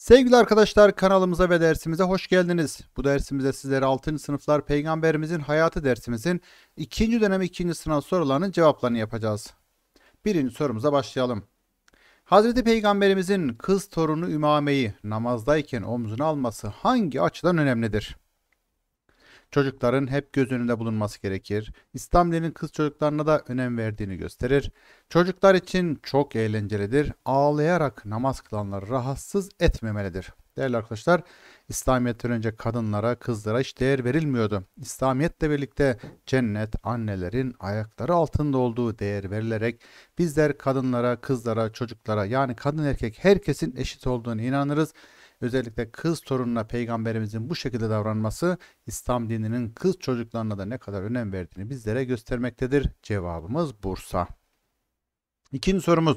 Sevgili arkadaşlar kanalımıza ve dersimize hoş geldiniz. Bu dersimizde sizlere 6. sınıflar peygamberimizin hayatı dersimizin 2. dönem 2. sınav sorularının cevaplarını yapacağız. Birinci sorumuza başlayalım. Hazreti Peygamberimizin kız torunu Ümame'yi namazdayken omzuna alması hangi açıdan önemlidir? Çocukların hep göz önünde bulunması gerekir. İslam İstanbul'un kız çocuklarına da önem verdiğini gösterir. Çocuklar için çok eğlencelidir. Ağlayarak namaz kılanları rahatsız etmemelidir. Değerli arkadaşlar, İslamiyet'ten önce kadınlara, kızlara hiç değer verilmiyordu. İslamiyet'le birlikte cennet annelerin ayakları altında olduğu değer verilerek bizler kadınlara, kızlara, çocuklara yani kadın erkek herkesin eşit olduğunu inanırız Özellikle kız torununa peygamberimizin bu şekilde davranması İslam dininin kız çocuklarına da ne kadar önem verdiğini bizlere göstermektedir. Cevabımız Bursa. İkinci sorumuz.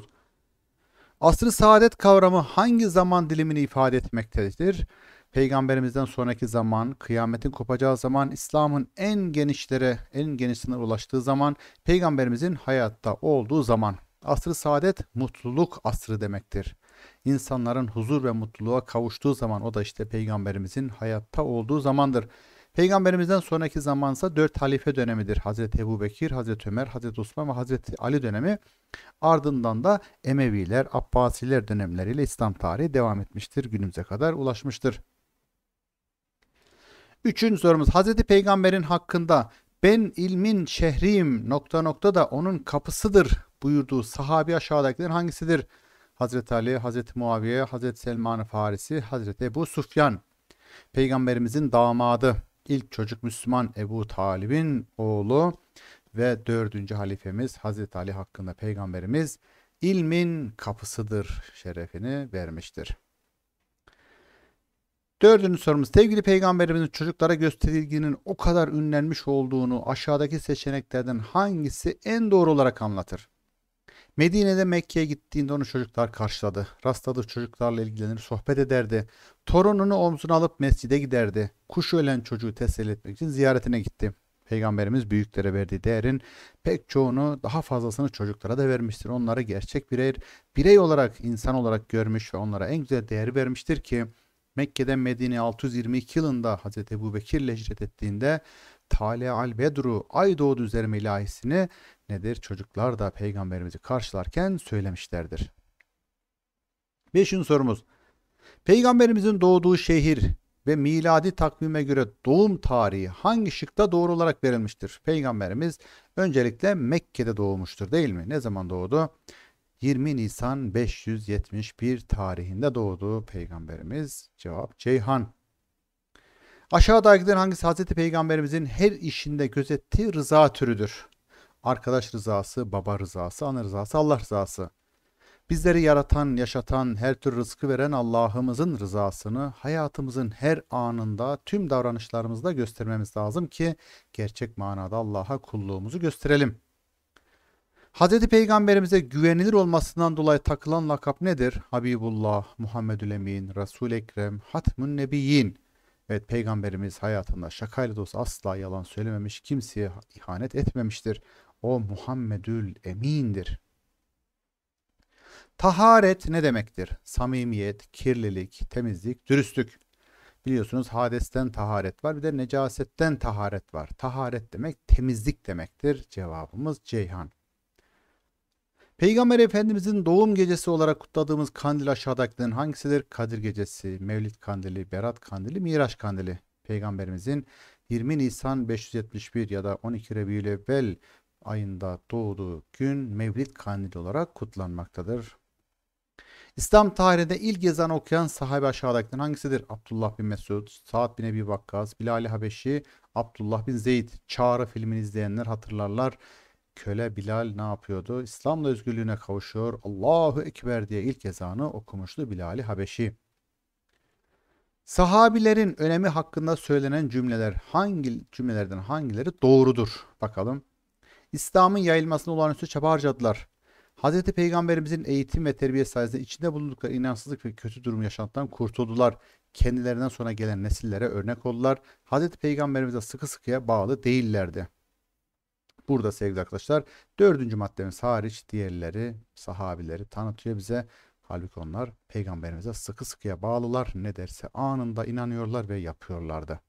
Asrı saadet kavramı hangi zaman dilimini ifade etmektedir? Peygamberimizden sonraki zaman, kıyametin kopacağı zaman, İslam'ın en genişlere, en genişine ulaştığı zaman, peygamberimizin hayatta olduğu zaman. Asrı saadet mutluluk asrı demektir insanların huzur ve mutluluğa kavuştuğu zaman o da işte peygamberimizin hayatta olduğu zamandır. Peygamberimizden sonraki zamansa dört halife dönemidir. Hazreti Ebu Bekir, Hazreti Ömer, Hazreti Osman ve Hazreti Ali dönemi. Ardından da Emeviler, Abbasiler dönemleriyle İslam tarihi devam etmiştir. Günümüze kadar ulaşmıştır. Üçüncü sorumuz Hazreti Peygamber'in hakkında ben ilmin şehriyim nokta nokta da onun kapısıdır buyurduğu sahabi aşağıdakilerin hangisidir? Hazreti Ali, Hazreti Muaviye, Hazreti selman Farisi, Hazreti Ebu Sufyan. Peygamberimizin damadı, ilk çocuk Müslüman Ebu Talib'in oğlu ve dördüncü halifemiz Hazreti Ali hakkında Peygamberimiz ilmin kapısıdır şerefini vermiştir. Dördüncü sorumuz. Sevgili Peygamberimizin çocuklara gösterilginin o kadar ünlenmiş olduğunu aşağıdaki seçeneklerden hangisi en doğru olarak anlatır? Medine'de Mekke'ye gittiğinde onu çocuklar karşıladı. Rastladığı çocuklarla ilgilenir, sohbet ederdi. Torununu omzuna alıp mescide giderdi. Kuş ölen çocuğu teselli etmek için ziyaretine gitti. Peygamberimiz büyüklere verdiği değerin pek çoğunu daha fazlasını çocuklara da vermiştir. Onları gerçek birer birey olarak, insan olarak görmüş ve onlara en güzel değer vermiştir ki Mekke'den Medine 622 yılında Hz. Ebu Bekir ile hicret ettiğinde Tale al Bedru ay doğdu üzerime ilahisini nedir? Çocuklar da peygamberimizi karşılarken söylemişlerdir. Beşinci sorumuz. Peygamberimizin doğduğu şehir ve miladi takvime göre doğum tarihi hangi şıkta doğru olarak verilmiştir? Peygamberimiz öncelikle Mekke'de doğmuştur değil mi? Ne zaman doğdu? 20 Nisan 571 tarihinde doğdu peygamberimiz. Cevap Ceyhan. Aşağıdakilerin hangisi Hazreti Peygamberimizin her işinde gözettiği rıza türüdür? Arkadaş rızası, baba rızası, ana rızası, Allah rızası. Bizleri yaratan, yaşatan, her tür rızkı veren Allah'ımızın rızasını hayatımızın her anında tüm davranışlarımızda göstermemiz lazım ki gerçek manada Allah'a kulluğumuzu gösterelim. Hz. Peygamberimize güvenilir olmasından dolayı takılan lakap nedir? Habibullah, Muhammedül Emin, Resul Ekrem, Hatmun Nebiyyin. Evet peygamberimiz hayatında şakayla dost asla yalan söylememiş, kimseye ihanet etmemiştir. O Muhammedül Emin'dir. Taharet ne demektir? Samimiyet, kirlilik, temizlik, dürüstlük. Biliyorsunuz hadesten taharet var bir de necasetten taharet var. Taharet demek temizlik demektir. Cevabımız Ceyhan. Peygamber Efendimizin doğum gecesi olarak kutladığımız kandil aşağıdakilerin hangisidir? Kadir gecesi, Mevlid kandili, Berat kandili, Miraç kandili. Peygamberimizin 20 Nisan 571 ya da 12 Rebiülevvel ayında doğduğu gün Mevlid Kandili olarak kutlanmaktadır. İslam tarihinde ilk ezan okuyan sahabe aşağıdakilerin hangisidir? Abdullah bin Mesud, Saad bin Ebi Vakkas, Bilal-i Habeşi, Abdullah bin Zeyd. Çağrı filmini izleyenler hatırlarlar. Köle Bilal ne yapıyordu? İslam'la özgürlüğüne kavuşuyor. Allahu Ekber diye ilk ezanı okumuştu Bilal-i Habeşi. Sahabilerin önemi hakkında söylenen cümleler hangi cümlelerden hangileri doğrudur? Bakalım. İslam'ın yayılmasına olağanüstü çaba harcadılar. Hz. Peygamberimizin eğitim ve terbiyesi sayesinde içinde bulundukları inansızlık ve kötü durum yaşantıdan kurtuldular. Kendilerinden sonra gelen nesillere örnek oldular. Hz. Peygamberimize sıkı sıkıya bağlı değillerdi. Burada sevgili arkadaşlar dördüncü maddemiz hariç diğerleri sahabileri tanıtıyor bize. Halbuki onlar peygamberimize sıkı sıkıya bağlılar ne derse anında inanıyorlar ve yapıyorlardı.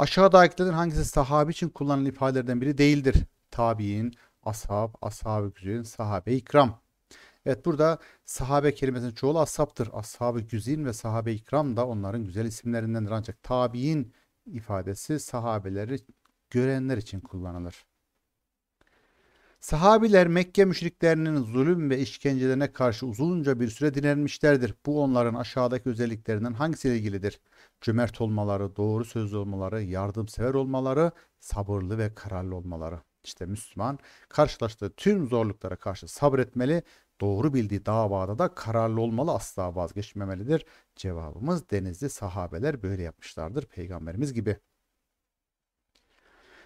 Aşağıdakilerden hangisi sahabi için kullanılan ifadelerden biri değildir? Tabi'in, ashab, ashab-ı güzin, sahabe ikram. Evet burada sahabe kelimesinin çoğulu ashaptır. Ashab-ı güzin ve sahabe ikram da onların güzel isimlerindendir. Ancak tabi'in ifadesi sahabeleri görenler için kullanılır. Sahabiler Mekke müşriklerinin zulüm ve işkencelerine karşı uzunca bir süre dinlenmişlerdir. Bu onların aşağıdaki özelliklerinden hangisiyle ilgilidir? Cömert olmaları, doğru sözlü olmaları, yardımsever olmaları, sabırlı ve kararlı olmaları. İşte Müslüman karşılaştığı tüm zorluklara karşı sabretmeli, doğru bildiği davada da kararlı olmalı, asla vazgeçmemelidir. Cevabımız Denizli sahabeler böyle yapmışlardır peygamberimiz gibi.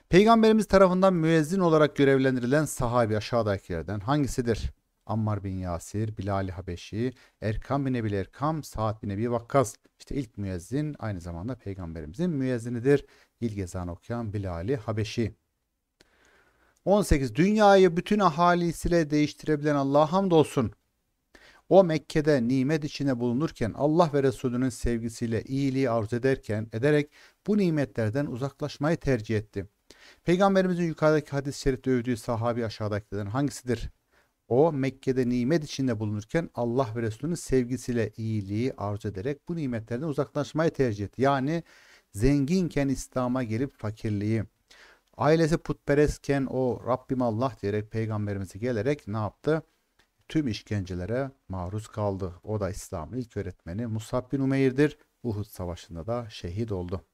Peygamberimiz tarafından müezzin olarak görevlendirilen sahabi aşağıdakilerden hangisidir? Ammar bin Yasir, Bilal-i Habeşi, Erkam bin Ebil Erkam, Saad bin Ebi Vakkas. İşte ilk müezzin aynı zamanda peygamberimizin müezzinidir. İlk ezan okuyan Bilal-i Habeşi. 18. Dünyayı bütün ahalisiyle değiştirebilen Allah'a hamdolsun. O Mekke'de nimet içine bulunurken Allah ve Resulünün sevgisiyle iyiliği arzu ederken ederek bu nimetlerden uzaklaşmayı tercih etti. Peygamberimizin yukarıdaki hadis-i şerifte övdüğü sahabi aşağıdakilerden hangisidir? O Mekke'de nimet içinde bulunurken Allah ve Resulünün sevgisiyle iyiliği arzu ederek bu nimetlerden uzaklaşmayı tercih etti. Yani zenginken İslam'a gelip fakirliği, ailesi putperestken o Rabbim Allah diyerek peygamberimize gelerek ne yaptı? Tüm işkencelere maruz kaldı. O da İslam'ın ilk öğretmeni Musab bin Umeyr'dir. Uhud Savaşı'nda da şehit oldu.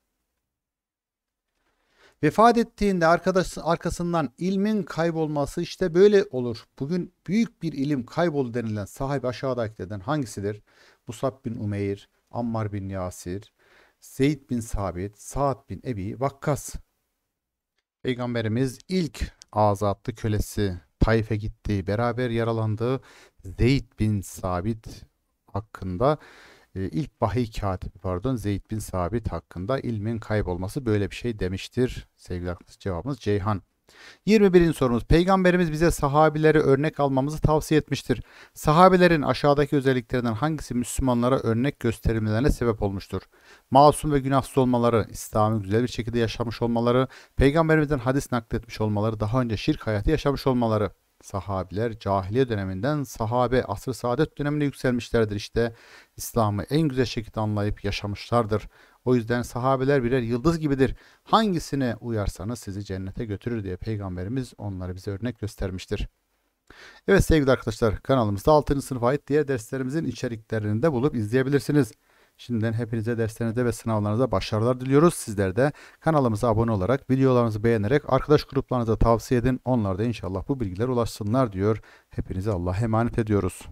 Vefat ettiğinde arkadaş, arkasından ilmin kaybolması işte böyle olur. Bugün büyük bir ilim kayboldu denilen sahibi aşağıdakilerden hangisidir? Musab bin Umeyr, Ammar bin Yasir, Zeyd bin Sabit, Saad bin Ebi Vakkas. Peygamberimiz ilk azatlı kölesi Taif'e gitti, beraber yaralandığı Zeyd bin Sabit hakkında ee, ilk Bahi katibi pardon Zeyd bin Sabit hakkında ilmin kaybolması böyle bir şey demiştir. Sevgili arkadaşlar cevabımız Ceyhan. 21. sorumuz Peygamberimiz bize sahabileri örnek almamızı tavsiye etmiştir. Sahabilerin aşağıdaki özelliklerinden hangisi Müslümanlara örnek gösterilmelerine sebep olmuştur? Masum ve günahsız olmaları, İslam'ı güzel bir şekilde yaşamış olmaları, Peygamberimizden hadis nakletmiş olmaları, daha önce şirk hayatı yaşamış olmaları. Sahabiler cahiliye döneminden sahabe asr saadet dönemine yükselmişlerdir işte. İslam'ı en güzel şekilde anlayıp yaşamışlardır. O yüzden sahabeler birer yıldız gibidir. Hangisine uyarsanız sizi cennete götürür diye peygamberimiz onları bize örnek göstermiştir. Evet sevgili arkadaşlar kanalımızda 6. sınıfa ait diğer derslerimizin içeriklerini de bulup izleyebilirsiniz. Şimdiden hepinize derslerinizde ve sınavlarınızda başarılar diliyoruz. Sizler de kanalımıza abone olarak, videolarımızı beğenerek arkadaş gruplarınıza tavsiye edin. Onlar da inşallah bu bilgiler ulaşsınlar diyor. Hepinize Allah'a emanet ediyoruz.